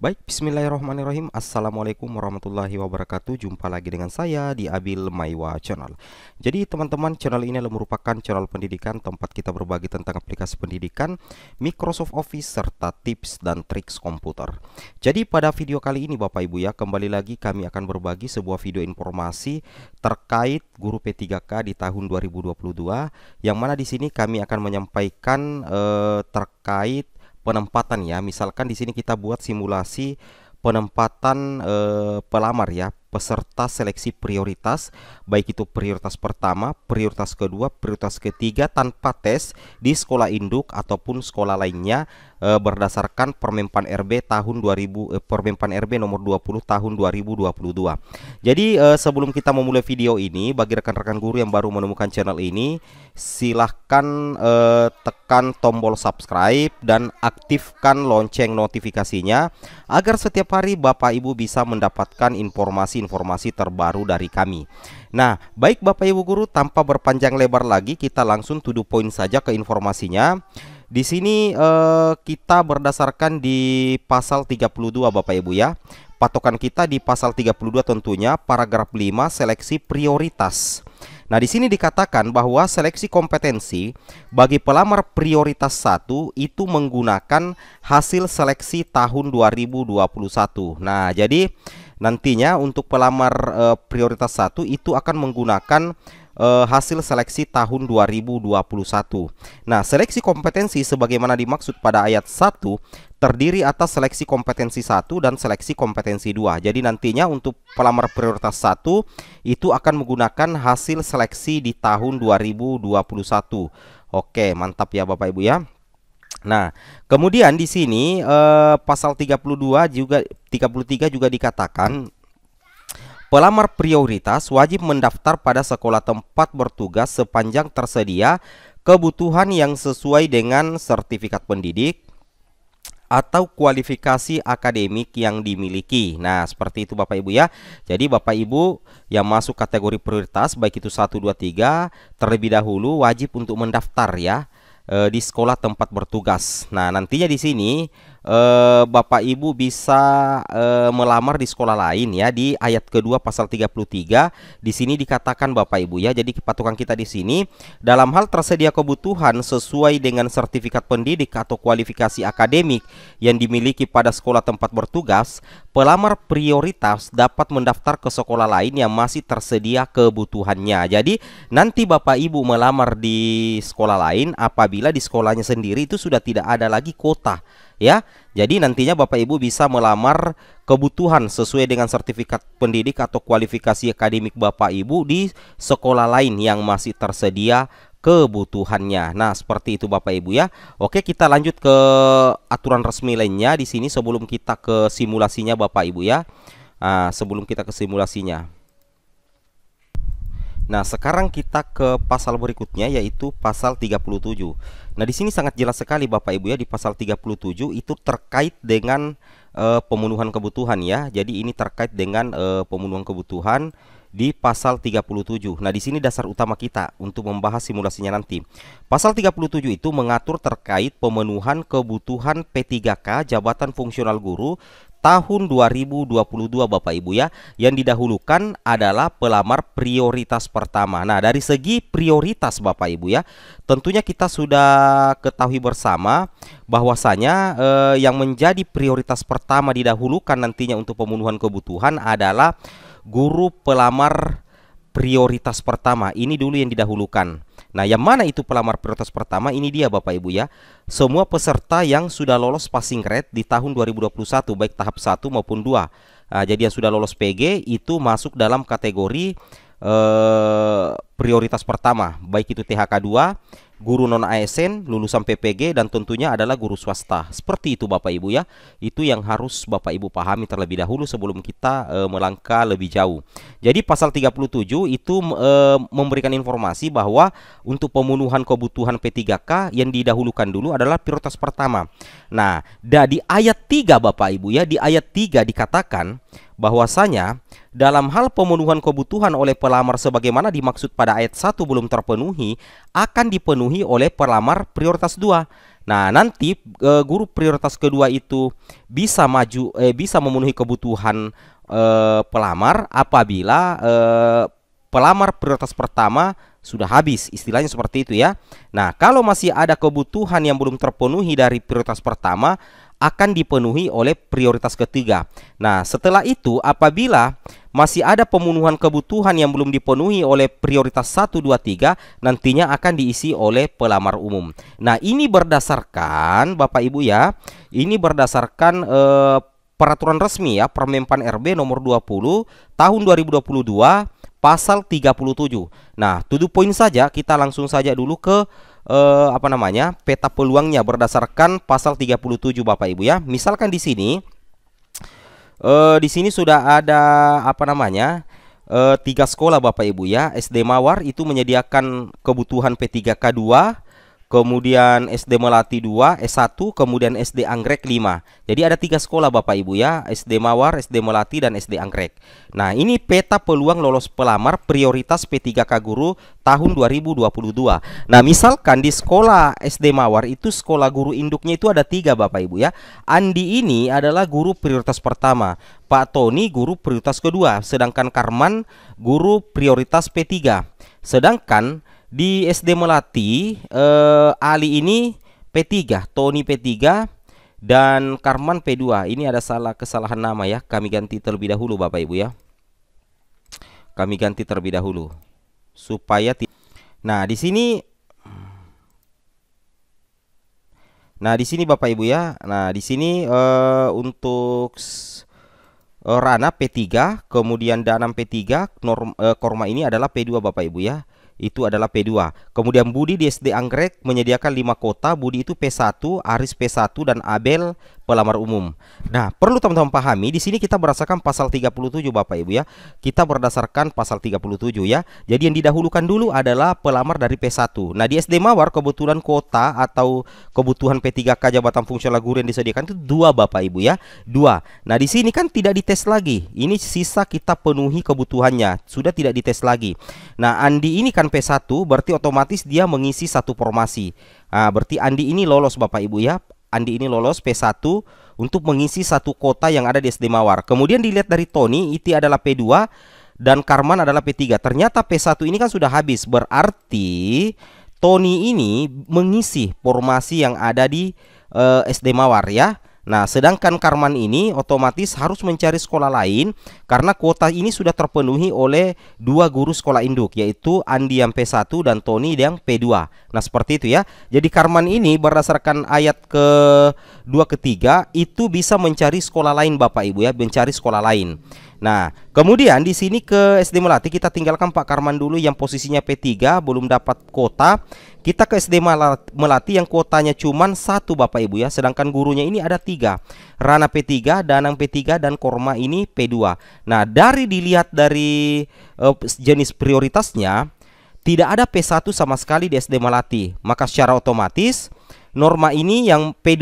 Baik, bismillahirrahmanirrahim. Assalamualaikum warahmatullahi wabarakatuh. Jumpa lagi dengan saya di Abil Maiwa Channel. Jadi, teman-teman, channel ini adalah merupakan channel pendidikan tempat kita berbagi tentang aplikasi pendidikan, Microsoft Office serta tips dan triks komputer. Jadi, pada video kali ini Bapak Ibu ya, kembali lagi kami akan berbagi sebuah video informasi terkait guru P3K di tahun 2022 yang mana di sini kami akan menyampaikan eh, terkait penempatan ya. Misalkan di sini kita buat simulasi penempatan eh, pelamar ya, peserta seleksi prioritas, baik itu prioritas pertama, prioritas kedua, prioritas ketiga tanpa tes di sekolah induk ataupun sekolah lainnya eh, berdasarkan Permenpan RB tahun 2000 e, eh, Permenpan RB nomor 20 tahun 2022. Jadi eh, sebelum kita memulai video ini, bagi rekan-rekan guru yang baru menemukan channel ini, silahkan tekan tombol subscribe dan aktifkan lonceng notifikasinya agar setiap hari Bapak Ibu bisa mendapatkan informasi informasi terbaru dari kami. Nah, baik Bapak Ibu guru, tanpa berpanjang lebar lagi, kita langsung to the point saja ke informasinya. Di sini eh, kita berdasarkan di pasal 32 Bapak Ibu ya. Patokan kita di pasal 32 tentunya paragraf 5 seleksi prioritas. Nah, di sini dikatakan bahwa seleksi kompetensi bagi pelamar prioritas 1 itu menggunakan hasil seleksi tahun 2021. Nah, jadi Nantinya untuk pelamar e, prioritas satu itu akan menggunakan e, hasil seleksi tahun 2021. Nah, seleksi kompetensi sebagaimana dimaksud pada ayat 1 terdiri atas seleksi kompetensi satu dan seleksi kompetensi 2. Jadi nantinya untuk pelamar prioritas satu itu akan menggunakan hasil seleksi di tahun 2021. Oke, mantap ya Bapak Ibu ya. Nah, kemudian di sini eh, pasal 32 juga 33 juga dikatakan pelamar prioritas wajib mendaftar pada sekolah tempat bertugas sepanjang tersedia kebutuhan yang sesuai dengan sertifikat pendidik atau kualifikasi akademik yang dimiliki. Nah, seperti itu Bapak Ibu ya. Jadi Bapak Ibu yang masuk kategori prioritas baik itu 1 2 3 terlebih dahulu wajib untuk mendaftar ya Eh, di sekolah tempat bertugas. Nah, nantinya di sini uh, Bapak Ibu bisa uh, melamar di sekolah lain ya di ayat kedua pasal 33. Di sini dikatakan Bapak Ibu ya. Jadi patukan kita di sini dalam hal tersedia kebutuhan sesuai dengan sertifikat pendidik atau kualifikasi akademik yang dimiliki pada sekolah tempat bertugas, pelamar prioritas dapat mendaftar ke sekolah lain yang masih tersedia kebutuhannya. Jadi nanti Bapak Ibu melamar di sekolah lain apabila di sekolahnya sendiri itu sudah tidak ada lagi kota, ya. Jadi nantinya Bapak Ibu bisa melamar kebutuhan sesuai dengan sertifikat pendidik atau kualifikasi akademik Bapak Ibu di sekolah lain yang masih tersedia kebutuhannya. Nah, seperti itu Bapak Ibu ya. Oke, kita lanjut ke aturan resmi lainnya di sini sebelum kita ke simulasinya Bapak Ibu ya. Nah, sebelum kita ke simulasinya. Nah, sekarang kita ke pasal berikutnya yaitu pasal 37. Nah, di sini sangat jelas sekali Bapak Ibu ya di pasal 37 itu terkait dengan e, pemenuhan kebutuhan ya. Jadi ini terkait dengan e, pemenuhan kebutuhan di pasal 37. Nah, di sini dasar utama kita untuk membahas simulasinya nanti. Pasal 37 itu mengatur terkait pemenuhan kebutuhan P3K jabatan fungsional guru tahun 2022 Bapak Ibu ya yang didahulukan adalah pelamar prioritas pertama. Nah, dari segi prioritas Bapak Ibu ya, tentunya kita sudah ketahui bersama bahwasanya eh, yang menjadi prioritas pertama didahulukan nantinya untuk pemenuhan kebutuhan adalah guru pelamar prioritas pertama. Ini dulu yang didahulukan. Nah, yang mana itu pelamar prioritas pertama? Ini dia Bapak Ibu ya. Semua peserta yang sudah lolos passing grade di tahun 2021 baik tahap 1 maupun 2. Nah, jadi yang sudah lolos PG itu masuk dalam kategori eh, prioritas pertama, baik itu THK 2 guru non ASN, lulusan PPG dan tentunya adalah guru swasta. Seperti itu Bapak Ibu ya. Itu yang harus Bapak Ibu pahami terlebih dahulu sebelum kita e, melangkah lebih jauh. Jadi pasal 37 itu e, memberikan informasi bahwa untuk pemenuhan kebutuhan P3K yang didahulukan dulu adalah prioritas pertama. Nah, di ayat 3 Bapak Ibu ya, di ayat 3 dikatakan bahwasanya dalam hal pemenuhan kebutuhan oleh pelamar sebagaimana dimaksud pada ayat 1 belum terpenuhi akan dipenuhi oleh pelamar prioritas 2. Nah, nanti e, guru prioritas kedua itu bisa maju eh, bisa memenuhi kebutuhan e, pelamar apabila e, pelamar prioritas pertama sudah habis, istilahnya seperti itu ya. Nah, kalau masih ada kebutuhan yang belum terpenuhi dari prioritas pertama, akan dipenuhi oleh prioritas ketiga. Nah, setelah itu apabila masih ada pemenuhan kebutuhan yang belum dipenuhi oleh prioritas 1 2 3 nantinya akan diisi oleh pelamar umum. Nah, ini berdasarkan Bapak Ibu ya, ini berdasarkan eh, peraturan resmi ya Permenpan RB nomor 20 tahun 2022 pasal 37. Nah, tujuh poin saja kita langsung saja dulu ke eh, apa namanya peta peluangnya berdasarkan pasal 37 Bapak Ibu ya. Misalkan di sini eh, di sini sudah ada apa namanya eh, tiga sekolah Bapak Ibu ya SD Mawar itu menyediakan kebutuhan P3K 2 kemudian SD Melati 2, S1, kemudian SD Anggrek 5. Jadi ada tiga sekolah Bapak Ibu ya, SD Mawar, SD Melati, dan SD Anggrek. Nah ini peta peluang lolos pelamar prioritas P3K Guru tahun 2022. Nah misalkan di sekolah SD Mawar itu sekolah guru induknya itu ada tiga Bapak Ibu ya. Andi ini adalah guru prioritas pertama, Pak Tony guru prioritas kedua, sedangkan Karman guru prioritas P3. Sedangkan di SD Melati, eh, Ali ini P3, Tony P3 dan Karman P2. Ini ada salah kesalahan nama ya. Kami ganti terlebih dahulu Bapak Ibu ya. Kami ganti terlebih dahulu supaya Nah, di sini Nah, di sini Bapak Ibu ya. Nah, di sini eh, untuk eh, Rana P3, kemudian Danam P3, norm, eh, Korma ini adalah P2 Bapak Ibu ya itu adalah P2. Kemudian Budi di SD Anggrek menyediakan 5 kota, Budi itu P1, Aris P1 dan Abel pelamar umum. Nah, perlu teman-teman pahami di sini kita berdasarkan pasal 37 Bapak Ibu ya. Kita berdasarkan pasal 37 ya. Jadi yang didahulukan dulu adalah pelamar dari P1. Nah, di SD Mawar kebetulan kota atau kebutuhan P3K jabatan fungsional guru yang disediakan itu dua Bapak Ibu ya. Dua. Nah, di sini kan tidak dites lagi. Ini sisa kita penuhi kebutuhannya. Sudah tidak dites lagi. Nah, Andi ini kan P1 berarti otomatis dia mengisi satu formasi. Nah, berarti Andi ini lolos Bapak Ibu ya. Andi ini lolos P1 untuk mengisi satu kota yang ada di SD Mawar. Kemudian dilihat dari Tony, Iti adalah P2 dan Karman adalah P3. Ternyata P1 ini kan sudah habis, berarti Tony ini mengisi formasi yang ada di uh, eh, SD Mawar ya. Nah, sedangkan Karman ini otomatis harus mencari sekolah lain karena kuota ini sudah terpenuhi oleh dua guru sekolah induk yaitu Andi yang P1 dan Tony yang P2. Nah, seperti itu ya. Jadi Karman ini berdasarkan ayat ke 2 ketiga itu bisa mencari sekolah lain Bapak Ibu ya, mencari sekolah lain. Nah, kemudian di sini ke SD Melati kita tinggalkan Pak Karman dulu yang posisinya P3 belum dapat kuota Kita ke SD Melati yang kuotanya cuma satu Bapak Ibu ya, sedangkan gurunya ini ada tiga. Rana P3, Danang P3 dan Korma ini P2. Nah, dari dilihat dari uh, jenis prioritasnya tidak ada P1 sama sekali di SD Melati. Maka secara otomatis norma ini yang P2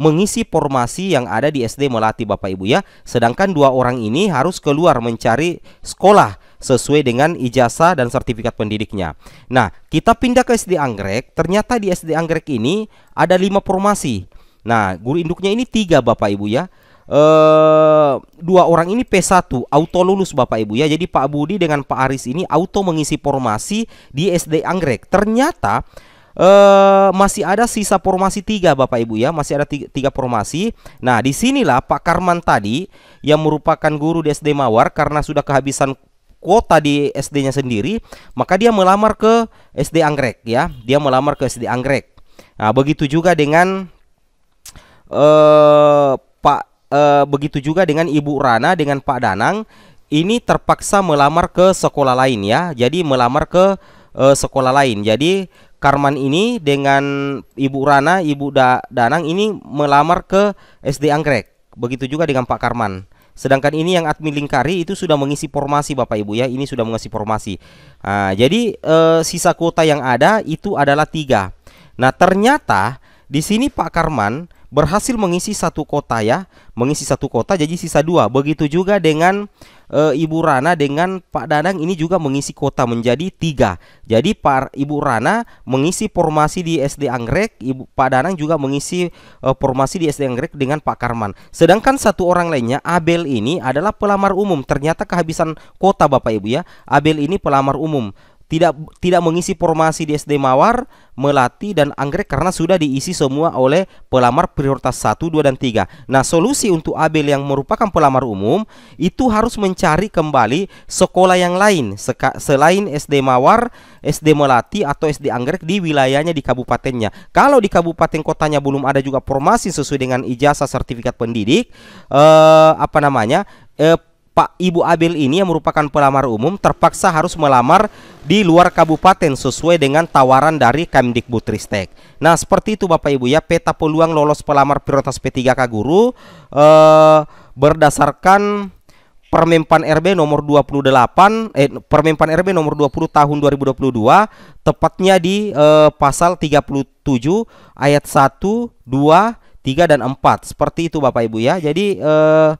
mengisi formasi yang ada di SD Melati Bapak Ibu ya. Sedangkan dua orang ini harus keluar mencari sekolah sesuai dengan ijazah dan sertifikat pendidiknya. Nah, kita pindah ke SD Anggrek, ternyata di SD Anggrek ini ada lima formasi. Nah, guru induknya ini tiga Bapak Ibu ya. Uh, dua orang ini P1 auto lulus Bapak Ibu ya. Jadi Pak Budi dengan Pak Aris ini auto mengisi formasi di SD Anggrek. Ternyata Uh, masih ada sisa formasi tiga Bapak Ibu ya, masih ada tiga, tiga formasi. Nah, di sinilah Pak Karman tadi yang merupakan guru di SD Mawar karena sudah kehabisan kuota di SD-nya sendiri, maka dia melamar ke SD Anggrek ya, dia melamar ke SD Anggrek. Nah, begitu juga dengan uh, Pak uh, begitu juga dengan Ibu Rana dengan Pak Danang ini terpaksa melamar ke sekolah lain ya. Jadi melamar ke eh, sekolah lain. Jadi Karman ini dengan Ibu Rana, Ibu da Danang ini melamar ke SD Anggrek. Begitu juga dengan Pak Karman. Sedangkan ini yang admin Lingkari itu sudah mengisi formasi Bapak Ibu ya, ini sudah mengisi formasi. Nah, jadi e, sisa kuota yang ada itu adalah tiga. Nah ternyata di sini Pak Karman berhasil mengisi satu kota ya, mengisi satu kota jadi sisa dua. Begitu juga dengan e, Ibu Rana dengan Pak danang ini juga mengisi kota menjadi tiga. Jadi Pak Ibu Rana mengisi formasi di SD Anggrek, Ibu Pak danang juga mengisi e, formasi di SD Anggrek dengan Pak Karman. Sedangkan satu orang lainnya Abel ini adalah pelamar umum. Ternyata kehabisan kota Bapak Ibu ya. Abel ini pelamar umum tidak tidak mengisi formasi di SD Mawar, Melati dan Anggrek karena sudah diisi semua oleh pelamar prioritas 1, 2 dan 3. Nah, solusi untuk Abel yang merupakan pelamar umum itu harus mencari kembali sekolah yang lain selain SD Mawar, SD Melati atau SD Anggrek di wilayahnya di kabupatennya. Kalau di kabupaten kotanya belum ada juga formasi sesuai dengan ijazah sertifikat pendidik eh apa namanya? Eh, Pak Ibu Abel ini yang merupakan pelamar umum terpaksa harus melamar di luar kabupaten sesuai dengan tawaran dari Kemdikbudristek. Nah, seperti itu Bapak Ibu ya, peta peluang lolos pelamar prioritas P3K guru eh, berdasarkan Permempan RB nomor 28 eh Permempan RB nomor 20 tahun 2022 tepatnya di eh, pasal 37 ayat 1, 2, 3 dan 4. Seperti itu Bapak Ibu ya. Jadi eh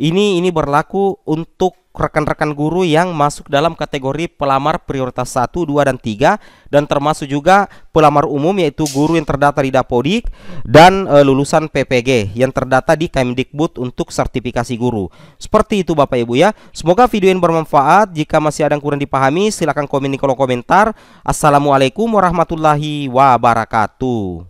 ini ini berlaku untuk rekan-rekan guru yang masuk dalam kategori pelamar prioritas 1, 2 dan 3 dan termasuk juga pelamar umum yaitu guru yang terdata di Dapodik dan e, lulusan PPG yang terdata di Kemdikbud untuk sertifikasi guru. Seperti itu Bapak Ibu ya. Semoga video ini bermanfaat. Jika masih ada yang kurang dipahami silakan komen di kolom komentar. Assalamualaikum warahmatullahi wabarakatuh.